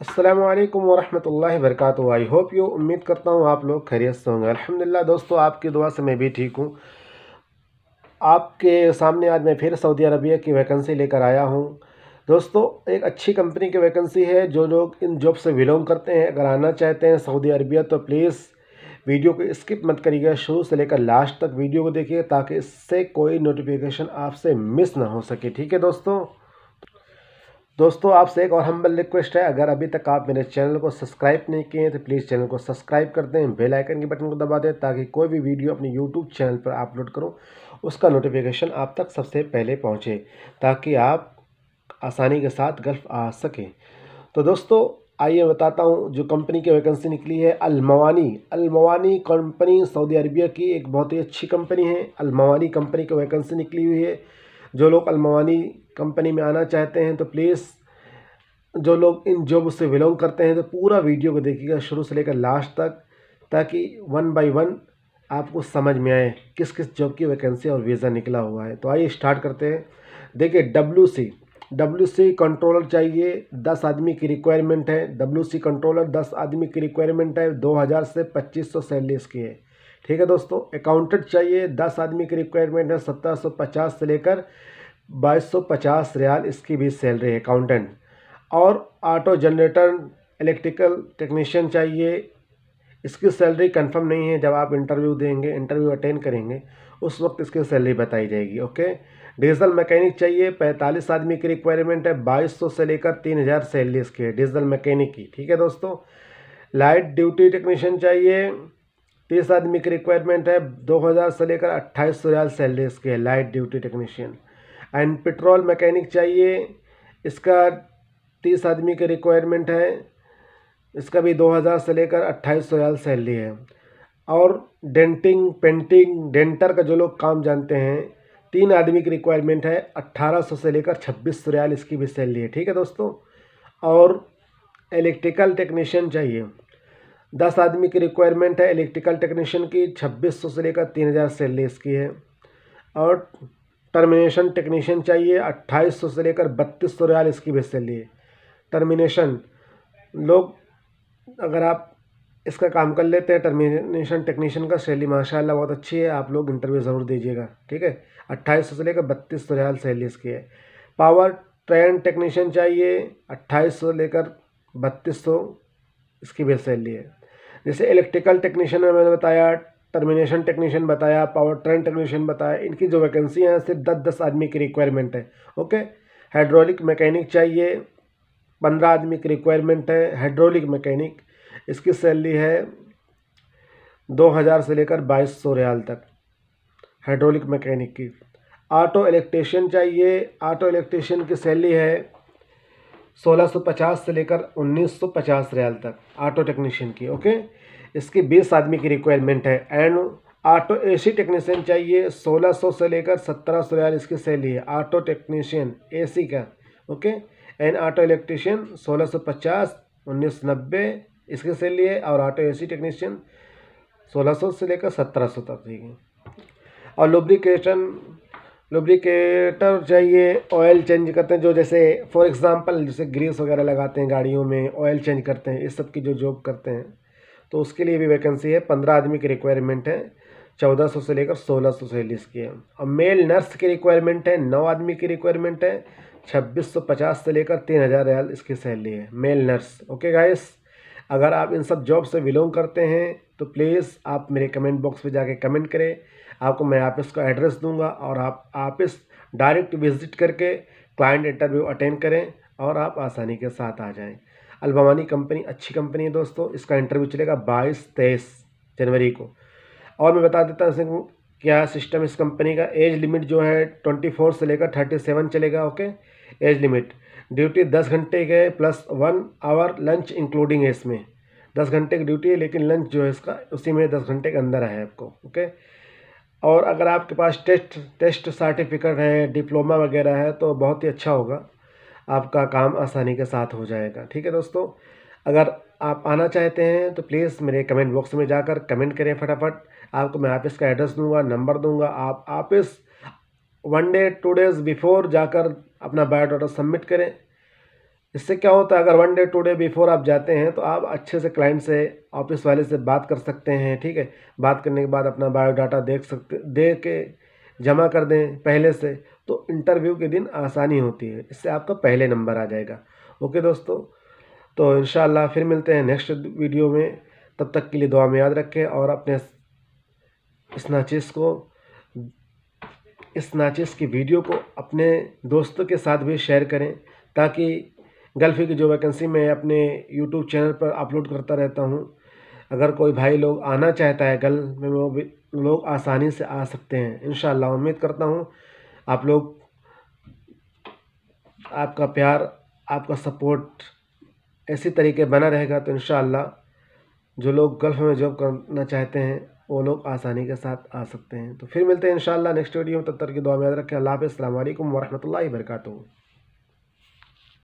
असलकम वरहमल वरक आई होप यू उम्मीद करता हूँ आप लोग खैरियत से होंगे अलहमदिल्ला दोस्तों आपकी दुआ से मैं भी ठीक हूँ आपके सामने आज मैं फिर सऊदी अरबिया की वैकेंसी लेकर आया हूँ दोस्तों एक अच्छी कंपनी की वैकेंसी है जो लोग इन जॉब से बिलोंग करते हैं अगर आना चाहते हैं सऊदी अरबिया तो प्लीज़ वीडियो को स्किप मत करिएगा शुरू से लेकर लास्ट तक वीडियो को देखिए ताकि इससे कोई नोटिफिकेशन आपसे मिस ना हो सके ठीक है दोस्तों दोस्तों आपसे एक और हम्बल रिक्वेस्ट है अगर अभी तक आप मेरे चैनल को सब्सक्राइब नहीं किए हैं तो प्लीज़ चैनल को सब्सक्राइब कर दें बेल आइकन के बटन को दबा दें ताकि कोई भी वीडियो अपने यूट्यूब चैनल पर अपलोड करो उसका नोटिफिकेशन आप तक सबसे पहले पहुँचे ताकि आप आसानी के साथ गल्फ आ सकें तो दोस्तों आइए बताता हूँ जो कंपनी की वैकेंसी निकली है अलमवानी अलमवानी कंपनी सऊदी अरबिया की एक बहुत ही अच्छी कंपनी है अलमवानी कंपनी की वैकेंसी निकली हुई है जो लोग अलमवानी कंपनी में आना चाहते हैं तो प्लीज़ जो लोग इन जॉब से बिलोंग करते हैं तो पूरा वीडियो को देखिएगा शुरू से लेकर लास्ट तक ताकि वन बाय वन आपको समझ में आए किस किस जॉब की वैकेंसी और वीज़ा निकला हुआ है तो आइए स्टार्ट करते हैं देखिए W C W C controller चाहिए दस आदमी की रिक्वायरमेंट है डब्ल्यू सी कंट्रोलर दस आदमी की रिक्वायरमेंट है दो हज़ार से पच्चीस सौ सैलरी इसकी है ठीक है दोस्तों अकाउंटेंट चाहिए दस आदमी की रिक्वायरमेंट है सत्रह सौ पचास से लेकर बाईस सौ पचास रियाल इसकी भी सैलरी है अकाउंटेंट और ऑटो जनरेटर इलेक्ट्रिकल टेक्नीशियन चाहिए इसकी सैलरी कंफर्म नहीं है जब आप इंटरव्यू देंगे इंटरव्यू अटेंड करेंगे उस वक्त इसकी सैलरी बताई जाएगी ओके डीजल मैकेनिक चाहिए पैंतालीस आदमी की रिक्वायरमेंट है बाईस सौ से लेकर तीन हज़ार सैलरी इसकी है डीजल मैकेनिक की ठीक है दोस्तों लाइट ड्यूटी टेक्नीशियन चाहिए तीस आदमी की रिक्वायरमेंट है 2000 से लेकर अट्ठाईस सौ रियाल सैलरी इसके है light duty technician and petrol mechanic चाहिए इसका तीस आदमी की रिक्वायरमेंट है इसका भी 2000 से लेकर अट्ठाईस सौ रियाल सैलरी है और डेंटिंग पेंटिंग डेंटर का जो लोग काम जानते हैं तीन आदमी की रिक्वायरमेंट है 1800 से लेकर छब्बीस सौ रियाल इसकी भी सैलरी है ठीक है दोस्तों और इलेक्ट्रिकल टेक्नीशियन चाहिए दस आदमी की रिक्वायरमेंट है इलेक्ट्रिकल टेक्नीशियन की छब्बीस सौ से लेकर तीन हज़ार सैलरीज की है और टर्मिनेशन टेक्नीशियन चाहिए अट्ठाईस सौ से लेकर बत्तीस सौ रियाल इसकी भी सैलरी है टर्मिनेशन लोग अगर आप इसका काम कर लेते हैं टर्मिनेशन टेक्नीशियन का सैलरी माशाल्लाह बहुत अच्छी है आप लोग इंटरव्यू ज़रूर दीजिएगा ठीक है अट्ठाईस सौ से लेकर बत्तीस सौ रियाल सैलरी इसकी है पावर ट्रेन टेक्नीशियन चाहिए अट्ठाईस सौ लेकर बत्तीस सौ इसकी भी सैलरी है जैसे इलेक्ट्रिकल टेक्नीशियन मैंने बताया टर्मिनेशन टेक्नीशियन बताया पावर ट्रेन टेक्नीशियन बताया इनकी जो वैकेंसी हैं सिर्फ दस दस आदमी की रिक्वायरमेंट है ओके हाइड्रोलिक मैकेनिक चाहिए पंद्रह आदमी की रिक्वायरमेंट है हाइड्रोलिक मैकेनिक इसकी सैलरी है दो हज़ार से लेकर बाईस सौ रियाल तक हाइड्रोलिक मैकेनिक की ऑटो इलेक्ट्रिशियन चाहिए ऑटो इलेक्ट्रिशियन की सैलरी है 1650 से लेकर 1950 रियाल तक ऑटो टेक्नीशियन की ओके इसकी 20 आदमी की रिक्वायरमेंट है एंड ऑटो एसी टेक्नीशियन चाहिए 1600 से लेकर 1700 रियाल इसकी सैली है ऑटो टेक्नीशियन एसी का ओके एंड ऑटो उन्नीस 1650 1990 इसकी सैली है और ऑटो एसी टेक्नीशियन 1600 से लेकर 1700 तक ठीक है और लुब्रिकेशन लुब्रिकेटर चाहिए ऑयल चेंज करते हैं जो जैसे फॉर एग्ज़ाम्पल जैसे ग्रीस वगैरह लगाते हैं गाड़ियों में ऑयल चेंज करते हैं इस सब की जो जॉब करते हैं तो उसके लिए भी वैकेंसी है पंद्रह आदमी की रिक्वायरमेंट है चौदह सौ से लेकर सोलह सौ से लिस्ट की है और मेल नर्स की रिक्वायरमेंट है नौ आदमी की रिक्वायरमेंट है छब्बीस सौ पचास से लेकर तीन हज़ार रियाल इसकी सैलरी है मेल नर्स ओके गाइस अगर आप इन सब जॉब से बिलोंग करते हैं तो प्लीज़ आप मेरे कमेंट बॉक्स में जाके कमेंट करें आपको मैं ऑफिस का एड्रेस दूंगा और आप ऑफिस डायरेक्ट विजिट करके क्लाइंट इंटरव्यू अटेंड करें और आप आसानी के साथ आ जाएं अलबानी कंपनी अच्छी कंपनी है दोस्तों इसका इंटरव्यू चलेगा बाईस तेईस जनवरी को और मैं बता देता हूँ क्या सिस्टम इस कंपनी का एज लिमिट जो है ट्वेंटी फोर से लेकर थर्टी सेवन चलेगा ओके एज लिमिट ड्यूटी दस घंटे के plus one hour lunch including है इसमें दस घंटे की ड्यूटी है लेकिन लंच जो है इसका उसी में दस घंटे के अंदर है आपको ओके और अगर आपके पास टेस्ट टेस्ट सर्टिफिकेट है डिप्लोमा वगैरह है तो बहुत ही अच्छा होगा आपका काम आसानी के साथ हो जाएगा ठीक है दोस्तों अगर आप आना चाहते हैं तो प्लीज़ मेरे कमेंट बॉक्स में जाकर कमेंट करें फटाफट आपको मैं ऑफिस का एड्रेस दूंगा नंबर दूंगा आप office one day two days before जाकर अपना बायोडाटा सबमिट करें इससे क्या होता है अगर one day two day before आप जाते हैं तो आप अच्छे से क्लाइंट से ऑफिस वाले से बात कर सकते हैं ठीक है बात करने के बाद अपना बायोडाटा देख सकते दे के जमा कर दें पहले से तो इंटरव्यू के दिन आसानी होती है इससे आपका पहले नंबर आ जाएगा ओके दोस्तों तो इन फिर मिलते हैं नेक्स्ट वीडियो में तब तक के लिए दुआ में याद रखें और अपने इस नाचिस को इस नाचिस की वीडियो को अपने दोस्तों के साथ भी शेयर करें ताकि गल्फ़ी की जो वैकेंसी मैं अपने यूट्यूब चैनल पर अपलोड करता रहता हूँ अगर कोई भाई लोग आना चाहता है गल में वो भी लोग आसानी से आ सकते हैं इन उम्मीद करता हूँ आप लोग आपका प्यार आपका सपोर्ट ऐसी तरीके बना रहेगा तो इन जो लोग गल्फ़ में जॉब करना चाहते हैं वो लोग आसानी के साथ आ सकते हैं तो फिर मिलते हैं इन नेक्स्ट वीडियो में तब तक की दुआ में याद रखें अल्लाह हाफ़ अल्लाम वरहमल वर्का